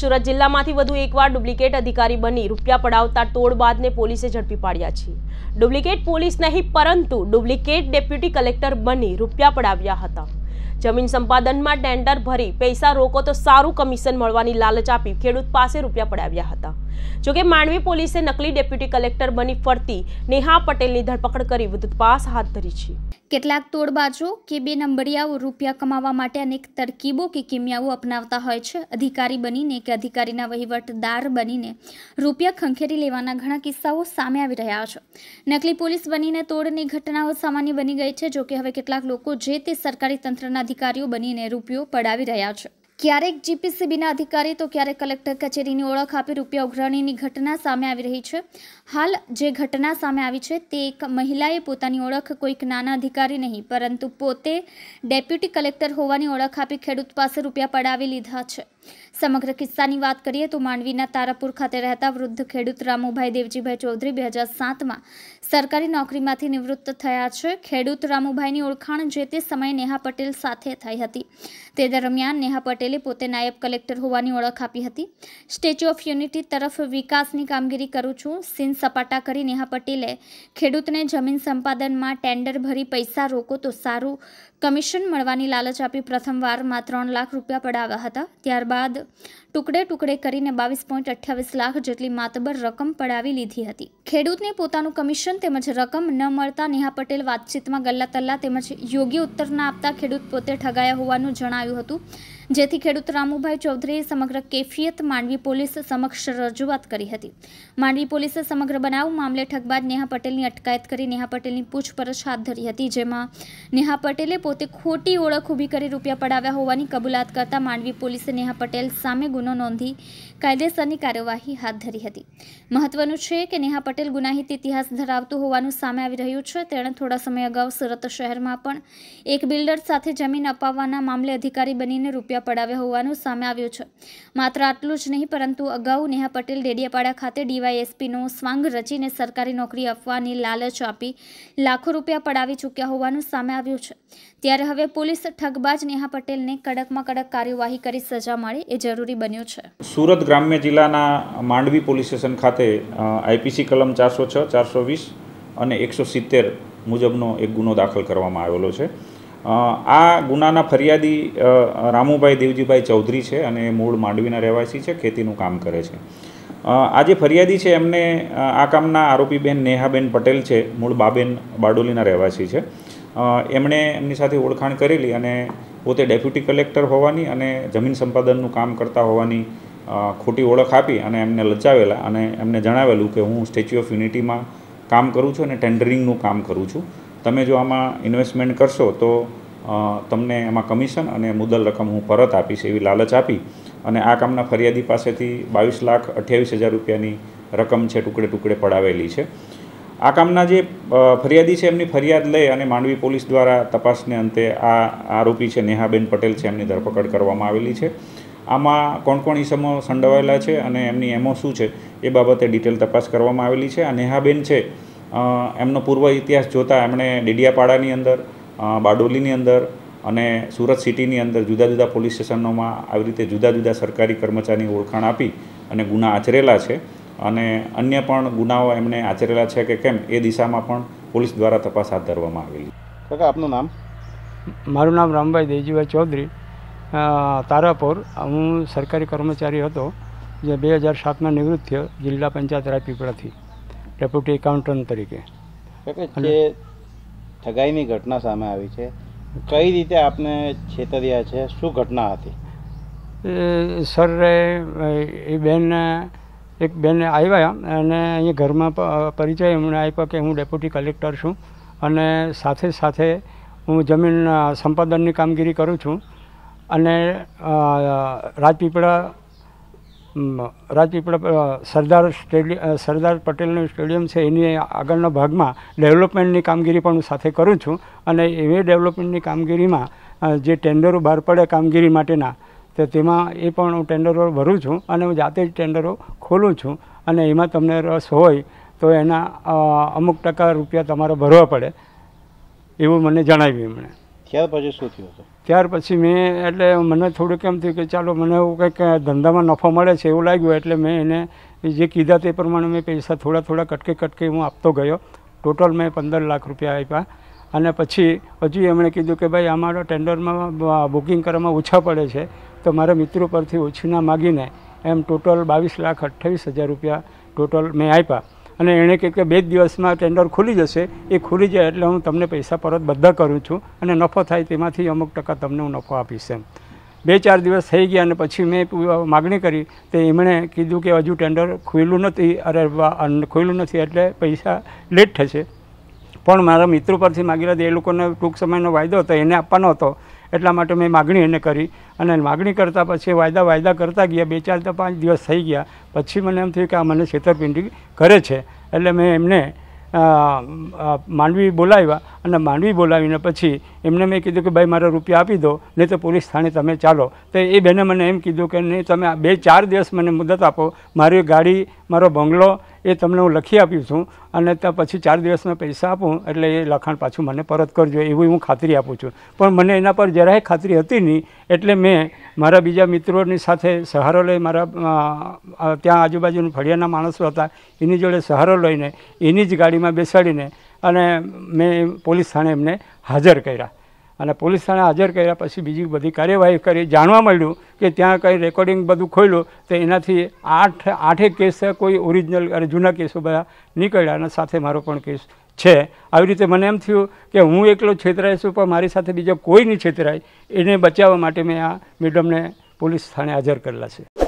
સુરત જિલ્લામાંથી વધુ એકવાર ડુપ્લિકેટ અધિકારી બની રૂપિયા પડાવતા તોડબાદને પોલીસે ઝડપી પાડ્યા છે ડુપ્લિકેટ પોલીસ નહીં પરંતુ ડુપ્લિકેટ ડેપ્યુટી કલેક્ટર બની રૂપિયા પડાવ્યા હતા જમીન સંપાદનમાં ટેન્ડર ભરી પૈસા રોકો તો સારું કમિશન મળવાની લાલચ આપી ખેડૂત પાસે રૂપિયા પડાવ્યા હતા જોકે માંડવી પોલીસે નકલી ડેપ્યુટી કલેક્ટર બની ફરતી નેહા પટેલની ધરપકડ કરી વધુ તપાસ હાથ ધરી છે કેટલાક તોડબાજો કે બે નંબરિયાઓ રૂપિયા કમાવા માટે અનેક તરકીબો કે કિમિયાઓ અપનાવતા હોય છે અધિકારી બનીને કે અધિકારીના વહીવટદાર બનીને રૂપિયા ખંખેરી લેવાના ઘણા કિસ્સાઓ સામે આવી રહ્યા છે નકલી પોલીસ બનીને તોડની ઘટનાઓ સામાન્ય બની ગઈ છે જોકે હવે કેટલાક લોકો જે તે સરકારી તંત્રના અધિકારીઓ બનીને રૂપિયો પડાવી રહ્યા છે ક્યારેક જીપીસીબીના અધિકારી તો ક્યારેક કલેક્ટર કચેરીની ઓળખ આપી રૂપિયા ઉઘરાણીની ઘટના સામે આવી રહી છે હાલ જે ઘટના સામે આવી છે તે એક મહિલાએ પોતાની ઓળખ કોઈક નાના અધિકારી નહીં પરંતુ પોતે ડેપ્યુટી કલેક્ટર હોવાની ઓળખ આપી ખેડૂત પાસે રૂપિયા પડાવી લીધા છે સમગ્ર કિસ્સાની વાત કરીએ તો માંડવીના તારાપુર ખાતે રહેતા વૃદ્ધ ખેડૂત રામુભાઈ દેવજીભાઈ ચૌધરી બે હજાર સાતમાં સરકારી નોકરીમાંથી નિવૃત્ત થયા છે ખેડૂત રામુભાઈની ઓળખાણ જે તે સમયે નેહા પટેલ સાથે થઈ હતી તે દરમિયાન નેહા પટેલે પોતે નાયબ કલેક્ટર હોવાની ઓળખ આપી હતી સ્ટેચ્યુ ઓફ યુનિટી તરફ વિકાસની કામગીરી કરું છું સીન સપાટા કરી નેહા પટેલે ખેડૂતને જમીન સંપાદનમાં ટેન્ડર ભરી પૈસા રોકો તો સારું કમિશન મળવાની લાલચ આપી પ્રથમવારમાં ત્રણ લાખ રૂપિયા પડાવ્યા હતા ત્યારબાદ બાદ ટુકડે ટુકડે કરીને બાવીસ પોઈન્ટ અઠ્યાવીસ લાખ જેટલી માતબર રકમ પડાવી લીધી હતી ખેડૂતને પોતાનું કમિશન તેમજ રકમ ન મળતા નેહા પટેલ વાતચીતમાં ગલ્લા તલ્લા તેમજ યોગ્ય ઉત્તર ના આપતા ખેડૂત પોતે ઠગાયા હોવાનું જણાવ્યું હતું જેથી ખેડૂત રામુભાઈ ચૌધરીએ સમગ્ર કેફિયત માંડવી પોલીસ સમક્ષ રજૂઆત કરી હતી માંડવી પોલીસે સમગ્ર બનાવ મામલે ઠગબાજ નેહા પટેલની અટકાયત કરી નેહા પટેલની પૂછપરછ હાથ ધરી હતી જેમાં નેહા પટેલે પોતે ખોટી ઓળખ ઊભી કરી રૂપિયા પડાવ્યા હોવાની કબૂલાત કરતા માંડવી પોલીસે નેહા પટેલ સામે ગુનો નોંધી કાયદેસરની કાર્યવાહી હાથ ધરી હતી મહત્વનું છે કે નેહા પટેલ ગુનાહિત ઇતિહાસ ધરાવતું હોવાનું સામે આવી રહ્યું છે તેણે થોડા સમય અગાઉ સુરત શહેરમાં પણ એક બિલ્ડર સાથે જમીન અપાવવાના મામલે અધિકારી બનીને રૂપિયા ડેડિયાપાડા પડાવ્યા હોવાનું સામે આવ્યું છે માત્ર આટલું જ નહીં પરંતુ અગાઉ નેહા પટેલ ડેડિયાપાડા ખાતે ડીવાયએસપીનું સ્વાંગ રચીને સરકારી નોકરી આપવાની લાલચ આપી લાખો રૂપિયા પડાવી ચૂક્યા હોવાનું સામે આવ્યું છે ત્યારે હવે પોલીસ ઠગબાજ નેહા પટેલને કડકમાં કડક કાર્યવાહી કરી સજા મળે એ જરૂરી બન્યું છે સુરત ગ્રામ્ય જિલ્લાના માંડવી પોલીસ સ્ટેશન ખાતે આઈપીસી કલમ ચારસો છ ચારસો વીસ અને એકસો સિત્તેર મુજબનો એક ગુનો દાખલ કરવામાં આવેલો છે આ ગુનાના ફરિયાદી રામુભાઈ દેવજીભાઈ ચૌધરી છે અને મૂળ માંડવીના રહેવાસી છે ખેતીનું કામ કરે છે આ જે ફરિયાદી છે એમને આ કામના આરોપીબેન નેહાબેન પટેલ છે મૂળ બાબેન બારડોલીના રહેવાસી છે એમણે એમની સાથે ઓળખાણ કરેલી અને પોતે ડેપ્યુટી કલેક્ટર હોવાની અને જમીન સંપાદનનું કામ કરતા હોવાની ખોટી ઓળખ આપી અને એમને લચાવેલા અને એમને જણાવેલું કે હું સ્ટેચ્યુ ઓફ યુનિટીમાં કામ કરું છું અને ટેન્ડરિંગનું કામ કરું છું તમે જો આમાં ઇન્વેસ્ટમેન્ટ કરશો તો તમને એમાં કમિશન અને મુદ્દલ રકમ હું પરત આપીશ એવી લાલચ આપી અને આ કામના ફરિયાદી પાસેથી બાવીસ લાખ અઠ્યાવીસ હજાર રૂપિયાની રકમ છે ટુકડે ટુકડે પડાવેલી છે આ કામના જે ફરિયાદી છે એમની ફરિયાદ લઈ અને માંડવી પોલીસ દ્વારા તપાસને અંતે આ આરોપી છે નેહાબેન પટેલ છે એમની ધરપકડ કરવામાં આવેલી છે આમાં કોણ કોણ ઇસમો સંડોવાયેલા છે અને એમની એમો શું છે એ બાબતે ડિટેલ તપાસ કરવામાં આવેલી છે આ નેહાબેન છે એમનો પૂર્વ ઇતિહાસ જોતાં એમણે ડેડિયાપાડાની અંદર બારડોલીની અંદર અને સુરત સિટીની અંદર જુદા જુદા પોલીસ સ્ટેશનોમાં આવી રીતે જુદા જુદા સરકારી કર્મચારીની ઓળખાણ આપી અને ગુના આચરેલા છે અને અન્ય પણ ગુનાઓ એમણે આચરેલા છે કે કેમ એ દિશામાં પણ પોલીસ દ્વારા તપાસ હાથ ધરવામાં આવેલી કાકા આપનું નામ મારું નામ રામભાઈ દેજીભાઈ ચૌધરી તારાપુર હું સરકારી કર્મચારી હતો જે બે હજાર સાતમાં નિવૃત્ત થયો જિલ્લા પંચાયત રાજપીપળાથી ડેપ્યુટી એકાઉન્ટન્ટ તરીકે જે ઠગાઈની ઘટના સામે આવી છે કઈ રીતે આપને છેતર્યા છે શું ઘટના હતી સર એ બેન એક બેન આવ્યા અને અહીંયા ઘરમાં પરિચય એમણે આપ્યો કે હું ડેપ્યુટી કલેક્ટર છું અને સાથે સાથે હું જમીન સંપાદનની કામગીરી કરું છું અને રાજપીપળા રાજપીપળા સરદાર સ્ટેડિયમ સરદાર પટેલનું સ્ટેડિયમ છે એની આગળના ભાગમાં ડેવલપમેન્ટની કામગીરી પણ હું સાથે કરું છું અને એવી ડેવલપમેન્ટની કામગીરીમાં જે ટેન્ડરો બહાર પડે કામગીરી માટેના તો તેમાં એ પણ હું ટેન્ડરો ભરું છું અને હું જાતે જ ટેન્ડરો ખોલું છું અને એમાં તમને રસ હોય તો એના અમુક ટકા રૂપિયા તમારે ભરવા પડે એવું મને જણાવ્યું એમણે ત્યાર પછી શું થયું હતું ત્યાર પછી મેં એટલે મને થોડુંક એમ થયું કે ચાલો મને એવું કંઈક ધંધામાં નફો મળે છે એવું લાગ્યું એટલે મેં એને જે કીધા તે પ્રમાણે મેં પૈસા થોડા થોડા કટકે કટકે હું આપતો ગયો ટોટલ મેં પંદર લાખ રૂપિયા આપ્યા અને પછી હજુ એમણે કીધું કે ભાઈ અમારા ટેન્ડરમાં બુકિંગ કરવામાં ઓછા પડે છે તો મારા મિત્રો પરથી ઓછી ના માગીને એમ ટોટલ બાવીસ લાખ અઠ્ઠાવીસ હજાર રૂપિયા ટોટલ મેં આપ્યા અને એણે કહે કે બે જ દિવસમાં ટેન્ડર ખુલી જશે એ ખુલી જાય એટલે હું તમને પૈસા પરત બધા કરું છું અને નફો થાય તેમાંથી અમુક ટકા તમને હું નફો આપીશ એમ બે ચાર દિવસ થઈ ગયા અને પછી મેં માગણી કરી તો એમણે કીધું કે હજુ ટેન્ડર ખુલ્લું નથી અરે ખુલ્લું નથી એટલે પૈસા લેટ થશે પણ મારા મિત્રો પરથી માગી રહ્યા એ લોકોને ટૂંક સમયનો વાયદો હતો એને આપવાનો હતો એટલા માટે મેં માગણી એને કરી અને માગણી કરતાં પછી વાયદા વાયદા કરતા ગયા બે ચાર પાંચ દિવસ થઈ ગયા પછી મને એમ થયું કે આ મને છેતરપિંડી કરે છે એટલે મેં એમને માંડવી બોલાવ્યા અને માંડવી બોલાવીને પછી એમને મેં કીધું કે ભાઈ મારા રૂપિયા આપી દો નહીં તો પોલીસ થાણે તમે ચાલો તો એ બહેને મને એમ કીધું કે નહીં તમે બે ચાર દિવસ મને મુદત આપો મારી ગાડી મારો બંગલો એ તમને હું લખી આપ્યું છું અને ત્યાં પછી ચાર દિવસમાં પૈસા આપું એટલે એ લખાણ પાછું મને પરત કરજો એવી હું ખાતરી આપું છું પણ મને એના પર જરાય ખાતરી હતી નહીં એટલે મેં મારા બીજા મિત્રોની સાથે સહારો લઈ મારા ત્યાં આજુબાજુના ફળિયાના માણસો હતા એની જોડે સહારો લઈને એની જ ગાડીમાં બેસાડીને અને મેં પોલીસ થાણે એમને હાજર કર્યા અને પોલીસ થાણે હાજર કર્યા પછી બીજી બધી કાર્યવાહી કરી જાણવા મળ્યું કે ત્યાં કંઈ રેકોર્ડિંગ બધું ખોલ્યું તો એનાથી આઠ આઠેક કેસ કોઈ ઓરિજિનલ અને જૂના કેસો બધા નીકળ્યા અને સાથે મારો પણ કેસ છે આવી રીતે મને એમ થયું કે હું એકલો છેતરાય છું પણ મારી સાથે બીજા કોઈ નહીં છેતરાય એને બચાવવા માટે મેં આ મેડમને પોલીસ થાણે હાજર કરેલા છે